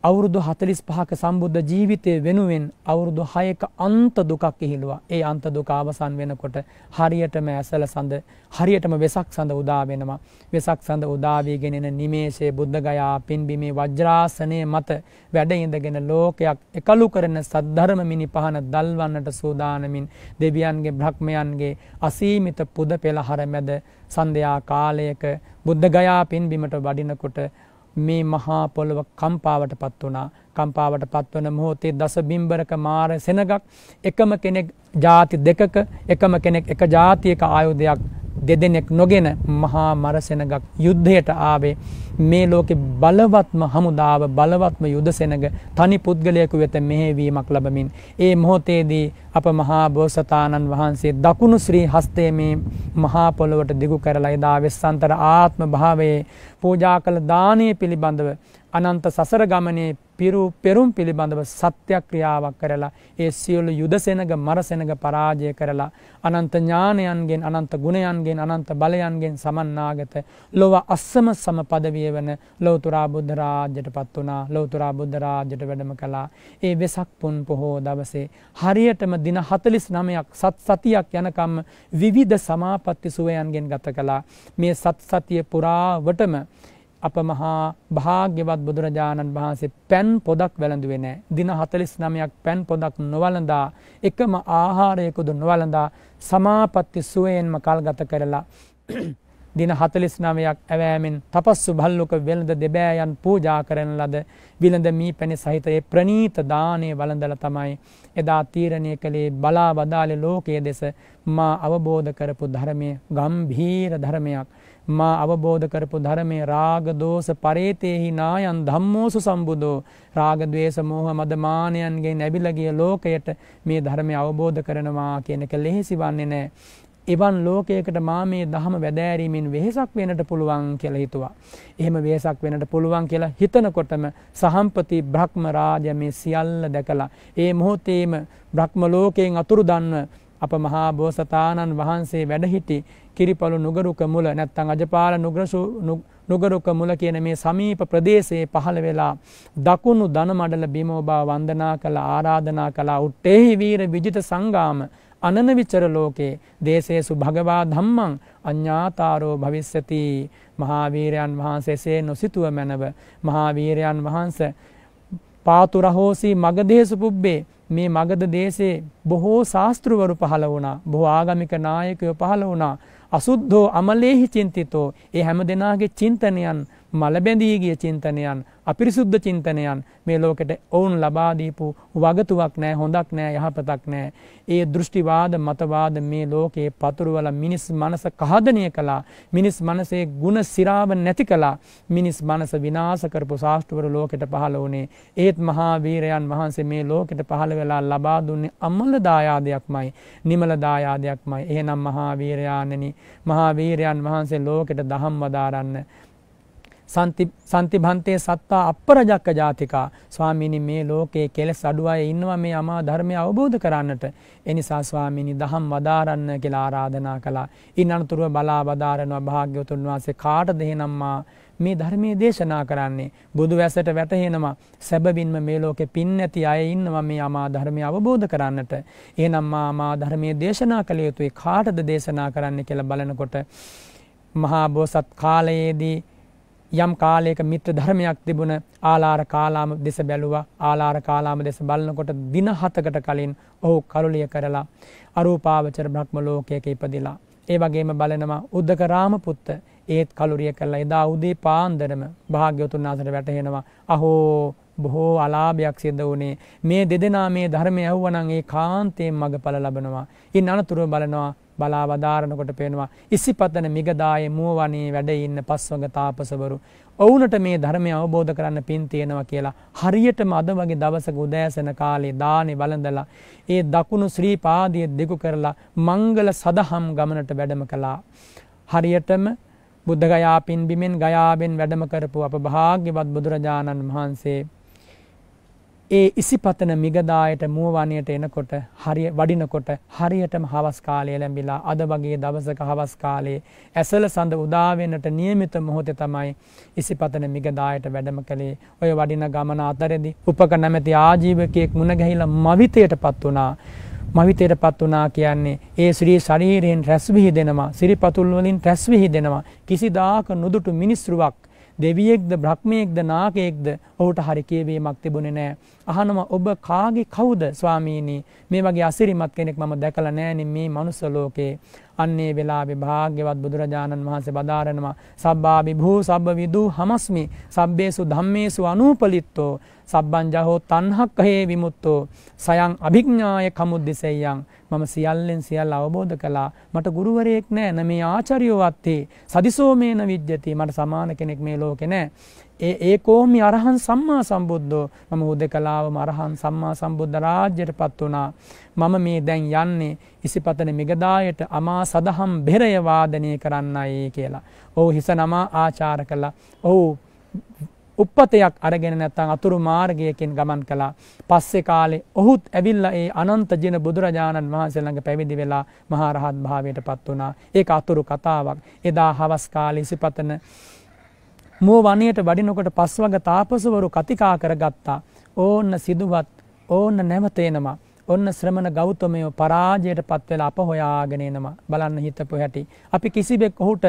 අවුරුදු 45ක සම්බුද්ධ ජීවිතය වෙනුවෙන් අවුරුදු 6ක අන්ත දුකක් ඉහිළුවා. ඒ අන්ත දුක අවසන් වෙනකොට හරියටම ඇසල සඳ හරියටම වෙසක් සඳ උදා වෙනවා. වෙසක් සඳ උදා වීගෙන එන නිමේෂයේ බුද්ධගයා පින්බිමේ වජ්‍රාසනයේ මත වැඩ ඉඳගෙන ලෝකයක් එකලු කරන සද්ධර්ම මිනි පහන දල්වන්නට සූදානමින් දෙවියන්ගේ බ්‍රහ්මයන්ගේ අසීමිත පුද පෙළහර මැද සන්ධ්‍යා කාලයක බුද්ධගයා පින්බිමට වඩිනකොට මේ මහා පොළොව කම්පාවට පත් වුණා කම්පාවට පත්වන මොහොතේ දස බිම්බරක මාර සෙනගක් එකම කෙනෙක් ಜಾති දෙකක එකම කෙනෙක් එක ಜಾතියක ආයුධයක් දෙදෙනෙක් නොගෙන මහා මරසෙනගක් යුද්ධයට ආවේ මේ ලෝකෙ බලවත්ම හමුදාව බලවත්ම යුදසෙනග තනි පුද්ගලයෙකු වෙත මෙහෙවීමක් ලබමින් ඒ මොහොතේදී අප මහා බෝසතාණන් වහන්සේ දකුණු ශ්‍රී හස්තයේ මේ මහා පොළොවට දිගු කරලා එදා වෙස්සන්තර ආත්ම භාවයේ පූජා කළ දානය පිළිබඳව අනන්ත සසර ගමනේ පිරු පෙරුම් පිළිබඳව සත්‍යක්‍රියාවක් කරලා ඒ සියලු යුදසෙනග මරසෙනග පරාජය කරලා අනන්ත ඥානයන්ගෙන් අනන්ත ගුණයන්ගෙන් අනන්ත බලයන්ගෙන් සමන්නාගත ලොව අස්සම සම පදවිය වන ලෞතුරා බුද්ධ රාජ්‍යයට පත් වුණා ලෞතුරා බුද්ධ රාජ්‍යයට වැඩම කළා ඒ වෙසක් පුන් පොහෝ දවසේ හරියටම දින 49ක් සත් සතියක් යනකම් විවිධ සමාපatti සුවයන්ගෙන් ගත කළා මේ සත් සතිය පුරාවටම අප මහා භාග්‍යවත් බුදුරජාණන් වහන්සේ පැන් පොදක් වැළඳුවේ නෑ. දින 49ක් පැන් පොදක් නොවළඳා එකම ආහාරයකුදු නොවළඳා සමාපatti සුවයෙන්ම කල්ගත කරලා දින 49ක් ඇවෑමෙන් තපස්සු භල්ලුක වෙළඳ දෙබෑයන් පූජා කරන ලද විළඳ මී පැණි සහිත ඒ ප්‍රනීත දානය වළඳලා තමයි එදා තීරණය කළේ බලා බදාලේ ලෝකයේ දෙස මා අවබෝධ කරපු ධර්මයේ ගම්භීර ධර්මයක්. මා අවබෝධ කරපු ධර්මයේ රාග දෝෂ පරේතේහි නායන් ධම්මෝසු සම්බුදෝ රාග ద్వේස මෝහ මද මානයන්ගෙන් නැබිලා ගිය ලෝකයට මේ ධර්මය අවබෝධ කරනවා කියන එක ලෙහෙසි වන්නේ නැහැ. එවන් ලෝකයකට මා මේ ධහම වැදෑරීමෙන් වෙහෙසක් වෙන්නට පුළුවන් කියලා හිතුවා. එහෙම වෙහෙසක් වෙන්නට පුළුවන් කියලා හිතනකොටම සහම්පති බ්‍රහ්ම රාජය මේ සියල්ල දැකලා ඒ මොහොතේම බ්‍රහ්ම ලෝකයෙන් අතුරු දන්ව අප මහා බෝසතාණන් වහන්සේ වැඩහිටි කිරිපලු නුගරුක මුල නැත්තං අජපාල නුග්‍රසු නුගරුක මුල කියන මේ සමීප ප්‍රදේශයේ පහළ වෙලා දකුණු ධනමඩල බිම ඔබා වන්දනා කළ ආරාධනා කළා උට්ටේහි වීර විජිත සංගාම අනන විචර ලෝකේ දේශේසු භගවා ධම්මං අඤ්ඤාතාරෝ භවිස්සති මහාවීරයන් වහන්සේසේ නොසිතුව මැනව මහාවීරයන් වහන්සේ පාතුරහෝසි මගදේශ පුබ්බේ මේ මගධ දේශේ බොහෝ ශාස්තෘවරු පහළ වුණා. බොහෝ ආගමික නායකයෝ පහළ වුණා. අසුද්ධෝ අමලේහි චින්තිතෝ ඒ හැම දෙනාගේ චින්තනයන් මලබැඳී ගිය චින්තනයන් අපිරිසුද්ධ චින්තනයන් මේ ලෝකෙට ඔවුන් ලබා දීපු වගතුවක් නෑ හොඳක් නෑ යහපතක් නෑ ඒ දෘෂ්ටිවාද මතවාද මේ ලෝකේ පතුරවල මිනිස් මනස කහදනය කළා මිනිස් මනසේ ಗುಣ සිරාව නැති කළා මිනිස් මනස විනාශ කරපු ශාස්ත්‍රවරු ලෝකෙට පහළ වුණේ ඒත් මහා වීරයන් වහන්සේ මේ ලෝකෙට පහළ වෙලා ලබා දුන්නේ අමල දායාදයක්මයි නිමල දායාදයක්මයි එහෙනම් මහා වීරයාණෙනි මහා වීරයන් වහන්සේ ලෝකෙට දහම් වදාරන්න සන්තිභන්තය සත්තා අපරජක්ක ජාතිකා ස්වාමිනි මේ ලෝකයේ කෙලෙස් අඩුවය ඉන්නවා මේ අමා ධර්මය අවබෝධ කරන්නට එනිසා ස්වාමිනි දහම් වදාරන්න කියලා ආරාධනා කළා ඉන් අනතුරුව බලා වදාරනවා භාග්‍යවතුන් වහන්සේ කාටද එහෙනම්මා මේ ධර්මයේ දේශනා කරන්නේ බුදු වැසට වැටහෙනවා සැබවින්ම මේ ලෝකේ පින් නැති අය ඉන්නවා මේ අමා ධර්මය අවබෝධ කරන්නට එහෙනම් මා අමා ධර්මයේ දේශනා කළ යුතුයි කාටද දේශනා කරන්න කියලා බලනකොට මහා බෝසත් කාලයේදී යම් කාලයක මිත්‍ර ධර්මයක් තිබුණ ආලාර කාලාම දෙස බැලුවා ආලාර කාලාම දෙස බලනකොට දින හතකට කලින් ඔහු කරුලිය කරලා අරූපාවචර බ්‍රහ්ම ලෝකයක ඉපදිලා ඒ වගේම බලනවා උද්දක රාමපුත්ත ඒත් කලුරිය කරලා එදා උදේ පාන්දරම භාග්‍යවතුන් වහන්සේට වැටහෙනවා අහෝ බොහෝ අලාභයක් සිද්ධ වුණේ මේ දෙදෙනා මේ ධර්මය ඇහුවනම් ඒ කාන්තේ මගඵල ලබනවා ඉන් අනතුරුව බලනවා බලා වදාරනකොට පේනවා ඉසිපතන මිගදායේ මුවවනේ වැඩ ඉන්න පස්වග තාපසවරු ඔවුනට මේ ධර්මය අවබෝධ කරන්න පින් තියෙනවා කියලා හරියටම අද වගේ දවසක උදෑසන කාලේ දානේ වළඳලා ඒ දකුණු ශ්‍රී පාදයේ දෙකු කරලා මංගල සදහම් ගමනට වැඩම කළා හරියටම බුද්ධ ගයා පින් බිමෙන් ගයාවෙන් වැඩම කරපු අප භාග්‍යවත් බුදුරජාණන් වහන්සේ ඒ ඉසිපතන මිගදායට මුවවනයට එනකොට හරිය වඩිනකොට හරියටම හවස් කාලය ලැබිලා අද වගේ දවසක හවස් කාලයේ ඇසල සඳ උදාවෙන්නට નિયમિત මොහොතේ තමයි ඉසිපතන මිගදායට වැඩම කළේ ඔය වඩින ගමන අතරෙදි උපක නැමැති ආජීවකයෙක් මුණ ගැහිලා මවිතයටපත් වුණා මවිතයටපත් වුණා කියන්නේ ඒ ශ්‍රී ශරීරයෙන් රැස්විහි දෙනවා සිරිපතුල් වලින් රැස්විහි දෙනවා කිසිදාක නොදුටු මිනිස්රුවක් දෙවියෙක්ද බ්‍රහ්මයෙක්ද නාගයෙක්ද ඔහුට හරි කියවීමක් තිබුණේ නෑ. අහනවා ඔබ කාගේ කවුද ස්වාමීනි? මේ වගේ අසිරිමත් කෙනෙක් මම දැකලා නෑනේ මේ මනුස්ස ලෝකේ. අන්නේ වෙලාවේ භාග්‍යවත් බුදුරජාණන් වහන්සේ බදාරනවා සබ්බාබි භූ සබ්බ විදූ හමස්මි සබ්බේසු ධම්මේසු අනූපලිත්තෝ සබ්බං ජහෝ තණ්හක්ඛේ විමුක්තෝ සයන් අභිඥාය කමුද්දසෙයං මම සියල්ලෙන් සියල්ල අවබෝධ කළා මට ගුරුවරයෙක් නැහැ න මේ ආචාර්යවත් තේ සදිසෝමේන විජ්ජති මට සමාන කෙනෙක් මේ ලෝකේ නැහැ ඒ ඒ කෝමි අරහන් සම්මා සම්බුද්ධෝ මම හුදකලාවම අරහන් සම්මා සම්බුද්ධ රාජ්‍යයටපත් වුණා. මම මේ දැන් යන්නේ ඉසිපතන මිගදායට අමා සදහම් බෙරය වාදනය කරන්නයි කියලා. ඔහු හිස නමා ආචාර කළා. ඔහු උප්පතයක් අරගෙන නැත්තං අතුරු මාර්ගයකින් ගමන් කළා පස්සෙ කාලේ ඔහුත් ඇවිල්ල ඒ අනන්ත ජන බුදුරජාණන් වහන්සේළඟ පැවිදි වෙලා මහාරහත් භාවයට පත් වනා ඒක අතුරු කතාවක් එදා හවස් කාලේ ඉසිපතන මුව වනයට වඩිනකොට පස්වග තාපසවරු කතිකා කරගත්තා. ඕන්න සිදුවත් ඕන්න නැවතේනවා. ඔන්න ශ්‍රමණ ගෞතමයෝ පරාජයට පත්වෙලා අප හොයාගෙනනවා බලන්න හිතපු හැටි. අපි කිසිබෙක් ඔහුට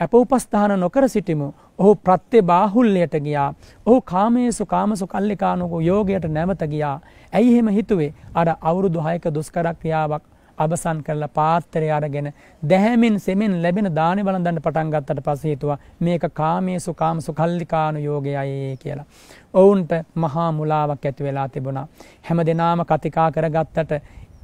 ඇප උපස්ථාන නොකර සිටිමු. ඔහු ප්‍රත්්‍ය බාහුල්ලයට ගියා. ඔහු කාමේසු කාමසු කල්ලිකානොකු යෝගයට නැවත ගියා. ඇයි එහෙම හිතුවේ අර අවුරුදු හයක දුස්කරක්‍රියාවක් අවසන් කරලා පාත්‍රය අරගෙන දැහැමෙන් සෙමෙන් ලැබෙන දානි වළඳන්න පටන් ගත්තට පස්සේ හිතුවා මේක කාමේසු කාමසු කල්ලිකානු යෝගයයි කියලා. ඔවුන්ට මහා මුලාවක් ඇති වෙලා තිබුණා. හැම දිනාම කතිකා කරගත්තට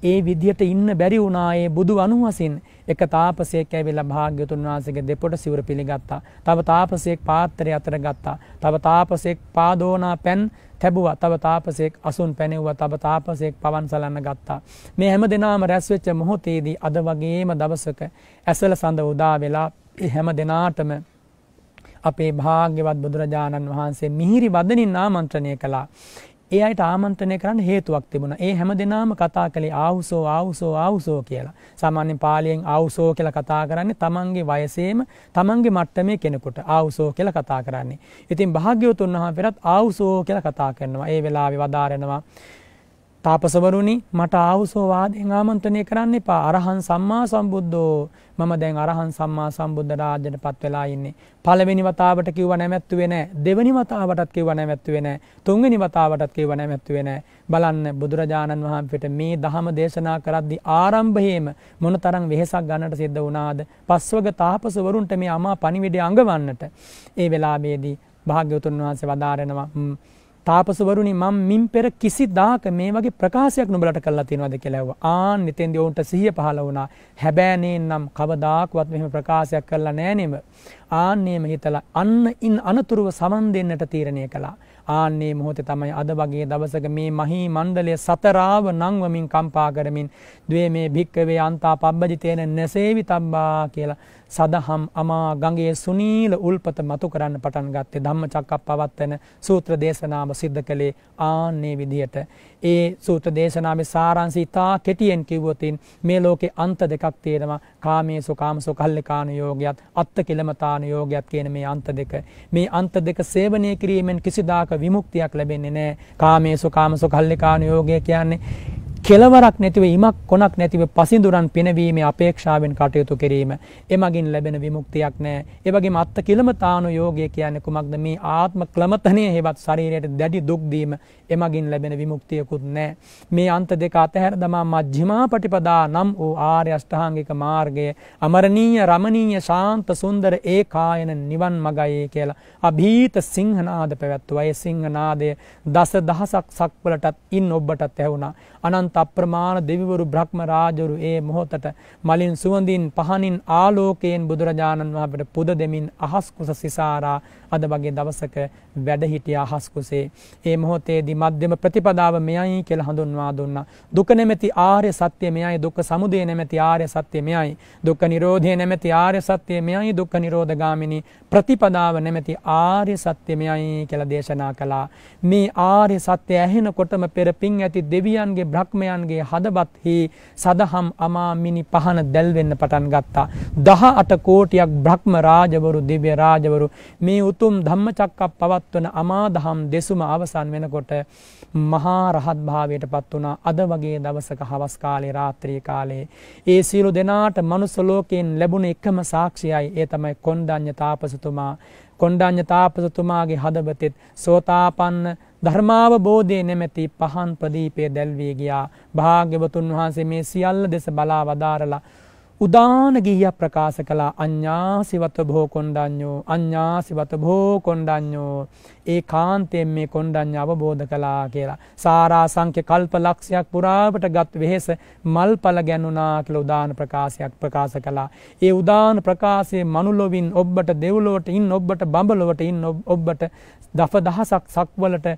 ඒ විදියට ඉන්න බැරි වුණා ඒ බුදු අනුහසින් එක තාපසයෙක් ඇවිල්ලා භාග්‍යතුන් වහන්සේගේ දෙපොට සිවුර පිළිගත්තා. තව තාපසයෙක් පාත්‍රය අතර ගත්තා. තව තාපසයෙක් පාදෝනා පෙන් තැබුවා. තව තාපසයෙක් අසුන් පැනෙව්වා. තව තාපසයෙක් පවන් සලන්න ගත්තා. මේ හැම දිනාම රැස් වෙච්ච මොහොතේදී අද වගේම දවසක ඇසල සඳ උදා වෙලා හැම දිනාටම අපේ භාග්‍යවත් බුදුරජාණන් වහන්සේ මිහිරි වදනින් ආමන්ත්‍රණය කළා. ඒ අයට ආමන්ත්‍රණය කරන්න හේතුවක් තිබුණා. ඒ හැම දිනම කතා කළේ ආවුසෝ ආවුසෝ ආවුසෝ කියලා. සාමාන්‍යයෙන් පාලියෙන් ආවුසෝ කියලා කතා කරන්නේ තමන්ගේ වයසේම තමන්ගේ මට්ටමේ කෙනෙකුට ආවුසෝ කියලා කතා කරන්නේ. ඉතින් භාග්‍යවතුන් වහන්සේ පෙරත් ආවුසෝ කියලා කතා කරනවා. ඒ වෙලාවේ වදාරනවා තාපසවරුනි මට ආවුසෝවාදයෙන් ආමන්ත්‍රණය කරන්න එපා අරහන් සම්මා සම්බුද්ධෝ මම දැන් අරහන් සම්මා සම්බුද්ධ රාජ්‍යයට පත් වෙලා ඉන්නේ පළවෙනි වතාවට කිව්ව නැමැත්තුවේ නැහැ දෙවෙනි වතාවටත් කිව්ව නැමැත්තුවේ නැහැ තුන්වෙනි වතාවටත් කිව්ව නැමැත්තුවේ නැහැ බලන්න බුදුරජාණන් වහන්සේට මේ ධහම දේශනා කරද්දී ආරම්භයේම මොනතරම් වෙහෙසක් ගන්නට සිද්ධ වුණාද පස්වග තාපසවරුන්ට මේ අමා පණිවිඩය අඟවන්නට ඒ වෙලාවේදී භාග්‍යවතුන් වහන්සේ වදාරනවා තාපසවරුනි මම මින් පෙර කිසිදාක මේ වගේ ප්‍රකාශයක් නුඹලට කරලා තියෙනවද කියලා ඇහුවා. ආන් එතෙන්දී ඔවුන්ට සිහිය පහළ වුණා. හැබෑනේ නම් කවදාකවත් මෙහෙම ප්‍රකාශයක් කරලා නෑ ආන්නේම හිතලා අන්න ඉන් අනතුරුව සමන් දෙන්නට තීරණය කළා. ආන්නේ මොහොතේ තමයි අද වගේ දවසක මේ මහී මණ්ඩලය සතරාව නංවමින් කම්පා කරමින් "ද්වේ මේ භික්කවේ අන්තා පබ්බජිතේන නැසේවි තබ්බා" කියලා සදහම් අමා ගඟේ සුනීල උල්පත මතු කරන්න පටන් ගත්තේ ධම්මචක්කප් පවත්වන සූත්‍ර දේශනාව සිද්ධ කළේ ආන්නේ විදියට. ඒ සූත්‍ර දේශනාවේ සාරාංශය ඉතා කෙටියෙන් කිව්වොතින් මේ ලෝකේ අන්ත දෙකක් තියෙනවා කාමේසු කාමසු කල්ලිකාන යෝගයත් අත්ත කිලමතාන යෝගයත් කියන මේ අන්ත දෙක. මේ අන්ත දෙක සේවනය කිරීමෙන් කිසිදාක විමුක්තියක් ලැබෙන්නේ නැහැ. කාමේසු කාමසු කල්ලිකාන යෝගය කියන්නේ කෙලවරක් නැතිව ඉමක් කොනක් නැතිව පසිදුරන් පිනවීම අපේක්ෂාවෙන් කටයුතු කිරීම එමගින් ලැබෙන විමුක්තියක් නෑ ඒවගේ අත්ත කිලමතානු යෝගය කියන්නේ කුමක්ද මේ ආත්ම ක්ලමතනය හෙවත් ශරීරයට දැඩි දුක්දීම එමගින් ලැබෙන විමුක්තියකුත් නෑ මේ අන්ත දෙක අතහැර දමා මජ්ජිමා පටිපදා නම් වූ ආර්ය අෂ්ටහාංගික මාර්ගය අමරණීය රමණීය ශාන්ත සුන්දර ඒ කායන නිවන් මගයේ කියලා අභීත සිංහනාද පැවැත්තුවා ඒ සිංහනාදය දස දහසක් සක්වලටත් ඉන් ඔබටත් ඇහුණා අනන්ත අනන්ත අප්‍රමාණ දෙවිවරු බ්‍රහ්ම රාජවරු ඒ මොහොතට මලින් සුවඳින් පහනින් ආලෝකයෙන් බුදුරජාණන් වහන්සේට පුද දෙමින් අහස් කුස සිසාරා අද වගේ දවසක වැඩ සිටිය අහස් කුසේ ඒ මොහොතේදී මධ්‍යම ප්‍රතිපදාව මෙයයි කියලා හඳුන්වා දුන්නා දුක නැමැති ආර්ය සත්‍ය මෙයයි දුක් සමුදය නැමැති ආර්ය සත්‍ය මෙයයි දුක් නිරෝධය නැමැති ආර්ය සත්‍ය මෙයයි දුක් නිරෝධ ගාමිනී ප්‍රතිපදාව නැමැති ආර්ය සත්‍ය මෙයයි කියලා දේශනා කළා මේ ආර්ය සත්‍ය ඇහෙනකොටම පෙර පිං ඇති දෙවියන්ගේ බ්‍රහ්මයන් ධර්මයන්ගේ හදබත්හි සදහම් අමාමිනි පහන දැල්වෙන්න පටන් ගත්තා. දහ අට කෝටියක් බ්‍රහ්ම රාජවරු දිව්‍ය රාජවරු මේ උතුම් ධම්මචක්කක් පවත්වන අමාදහම් දෙසුම අවසන් වෙනකොට මහා රහත් භාවයට පත් වුණා. අද වගේ දවසක හවස් කාලේ රාත්‍රී කාලේ ඒ සියලු දෙනාට මනුස්ස ලෝකයෙන් ලැබුණ එකම සාක්ෂියයි ඒ තමයි කොණ්ඩඤ්ඤ තාපසතුමා කොණ්ඩඤ්ඤ තාපසතුමාගේ හදවතෙත් සෝතාපන්න ධර්මාවබෝධය නැමැති පහන් ප්‍රදීපය දැල්වී ගියා භාග්‍යවතුන් වහන්සේ මේ සියල්ල දෙස බලා වදාරලා උදානගීය ප්‍රකාශ කළා අඤ්ඤාසිවත භෝ කොණ්ඩඤ්ඤෝ අඤ්ඤාසිවත භෝ කොණ්ඩඤ්ඤෝ ඒ කාන්තයෙන් මේ කොණ්ඩඤ්ඤ අවබෝධ කළා කියලා. සාරා සංඛ්‍ය කල්ප ලක්ෂයක් පුරාවටගත් වෙහෙස මල්පල ගැනුණා කියලා උදාන ප්‍රකාශයක් ප්‍රකාශ කළා. ඒ උදාන ප්‍රකාශයේ මනුලොවින් ඔබට දෙව්ලොවට ඉන්න ඔබට බඹලොවට ඉන්න ඔබට දසදහසක් සක්වලට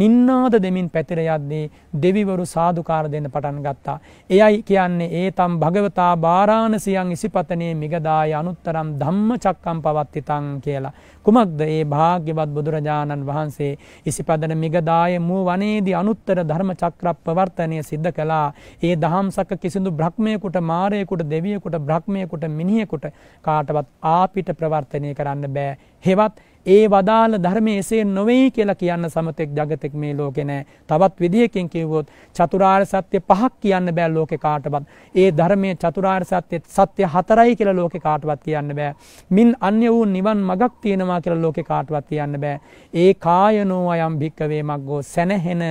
නින්නාද දෙමින් පැතිර යද්දී දෙවිවරු සාදුකාර දෙන්න පටන් ගත්තා. එයයි කියන්නේ ඒතම් භගවතා බාරා ඥාන සියන් ඉසිපතනේ මිගදාය අනුත්තරම් ධම්ම චක්කම් පවත්තිතං කියලා. කුමක්ද ඒ භාග්‍යවත් බුදුරජාණන් වහන්සේ ඉසිපදන මිගදාය මූ වනේදී අනුත්තර ධර්ම චක්‍රප්පවර්තනය සිද්ධ කළා. ඒ දහම්සක කිසිදු බ්‍රහ්මයකුට මාරයකුට දෙවියකුට බ්‍රහ්මයකුට මිනිියකුට කාටවත් ආපිට ප්‍රවර්තනය කරන්න බෑ. හෙවත් ඒ වදාළ ධර්ම එසේ නොවෙයි කියලා කියන්න සමතෙක් ජගතෙක් මේ ලෝකෙ නෑ තවත් විදිහකින් කිව්වොත් චතුරාර් සත්‍යය පහක් කියන්න බෑ ලෝක කාටවත් ඒ ධර්මය චතුරාර් සත්‍යය සත්‍ය හතරයි කියලා ලෝකෙ කාටවත් කියන්න බෑ මින් අන්‍ය වූ නිවන් මගක් තියෙනවා කියලා ලෝකෙ කාටවත් කියන්න බෑ ඒ කායනෝ අයම් භික්කවේ මක්ගෝ සැනහෙන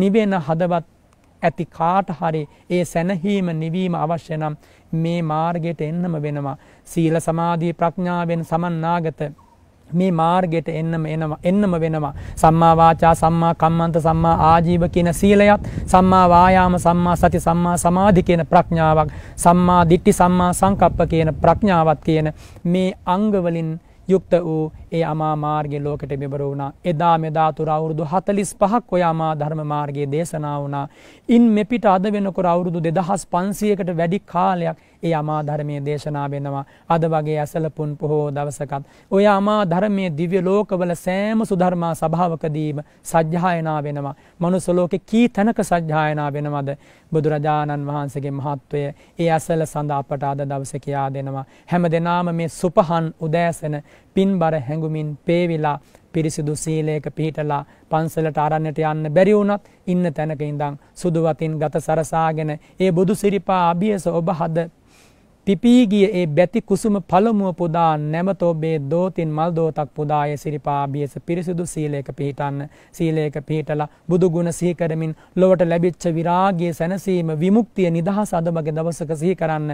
නිවෙන හදවත් ඇති කාට හරි ඒ සැනහීම නිවීම අවශ්‍ය නම් මේ මාර්ගයට එන්නම වෙනවා සීල සමාධී ප්‍රඥාවෙන් සමන්නාගත මේ මාර්ගයට එන්නම එනවා එන්නම වෙනවා සම්මා වාචා සම්මා කම්මන්ත සම්මා ආජීව කියන සීලයත් සම්මා වායාම සම්මා සති සම්මා සමාධි කියන ප්‍රඥාවක් සම්මා දිට්ඨි සම්මා සංකප්ප කියන ප්‍රඥාවත් කියන මේ අංග වලින් යුක්ත වූ ඒ අමා මාර්ගයේ ලෝකෙට මෙබර වුණා එදා මෙදා තුර අවුරුදු 45ක් ඔය අමා ධර්ම මාර්ගයේ දේශනා වුණා ඉන් මෙපිට අද වෙනකොට අවුරුදු 2500කට වැඩි කාලයක් ඒ අමා ධර්මයේ දේශනා වෙනවා. අද වගේ ඇසල පුන් පොහෝ දවසකත් ඔය අමා ධර්මයේ දිව්‍ය ලෝකවල සෑම සුධර්මා සභාවකදීම සජ්ජායනා වෙනවා. මනුස්ස ලෝකේ කී තැනක සජ්ජායනා වෙනවද? බුදුරජාණන් වහන්සේගේ මහත්වය ඒ ඇසල සඳ අපට අද දවසේ කියා දෙනවා. හැම දිනාම මේ සුපහන් උදෑසන පින්බර හැඟුමින් පේවිලා පිරිසිදු සීලයක පිහිටලා පන්සලට ආරන්නට යන්න බැරි වුණත් ඉන්න තැනක ඉඳන් සුදු වතින් ගත සරසාගෙන ඒ බුදු සිරිපා අභියස ඔබ හද පිපී ගිය ඒ බැති කුසුම පළමුව පුදා නැමත ඔබේ දෝතින් මල් දෝතක් පුදා ඒ සිරිපා බියස පිරිසුදු සීලයක පිහිටන්න සීලයක පිහිටලා බුදු ගුණ සිහි කරමින් ලොවට ලැබිච්ච විරාගයේ සැනසීම විමුක්තිය නිදහස අදමගේ දවසක සිහි කරන්න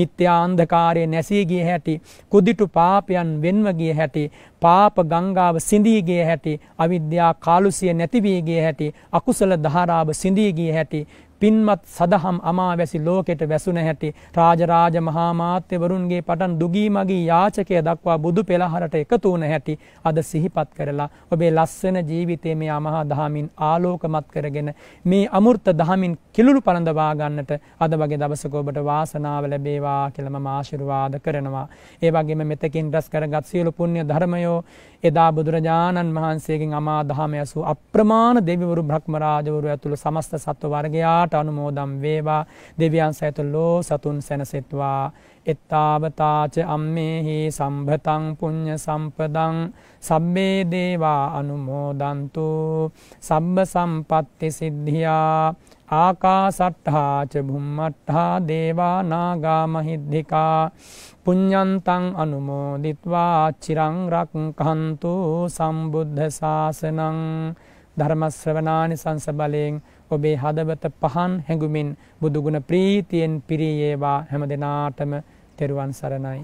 මිත්‍යා අන්ධකාරයේ නැසී ගිය හැටි කුදිටු පාපයන් වෙන්ව ගිය හැටි පාප ගංගාව සිඳී ගිය හැටි අවිද්‍යා කාලුසිය නැති වී ගිය හැටි අකුසල ධාරාව සිඳී ගිය හැටි පින්මත් සදහම් අමාවැසි ලෝකෙට වැසුන හැටි රාජරාජ මහාමාත්‍යවරුන්ගේ පටන් දුගීමගේ යාචකය දක්වා බුදු පෙළහරට එකතු වුණ හැටි අද සිහිපත් කරලා ඔබේ ලස්සන ජීවිතයේ මේ අමහා දහමින් ආලෝකමත් කරගෙන මේ අමෘත දහමින් කිලුරු පළඳවා ගන්නට අද වගේ දවසක ඔබට වාසනාව ලැබේවා කියලා මම ආශිර්වාද කරනවා. ඒ වගේම මෙතකින් රැස් කරගත් සියලු පුණ්‍ය ධර්මයෝ එදා බුදුරජාණන් වහන්සේගෙන් අමා දහම ඇසු අප්‍රමාණ දෙවිවරු බ්‍රහ්මරාජවරු ඇතුළු සමස්ත සත්ව වර්ගයාට අනුමෝදම් වේවා දෙවියන් සඇතුල්ලෝ සතුන් සැනසෙත්වා. එත්තාවතාච අම්මේහි සම්භතං පුඤ්ඤ සම්පදං සබ්බේ දේවා අනුමෝදන්තු සබ්බ සම්පත්ති සිද්ධියා ආකාසට්ඨා ච භුම්මට්ඨා දේවා නාගා මහිද්దికා පුඤ්ඤන්තං අනුමෝදිත්වා චිරං රක්ඛන්තු සම්බුද්ධ ශාසනං ධර්ම ශ්‍රවණානි සංස බලයෙන් ඔබේ හදවත පහන් හැඟුමින් බුදුගුණ ප්‍රීතියෙන් පිරී ඒවා හැම දිනාටම තෙරුවන් සරණයි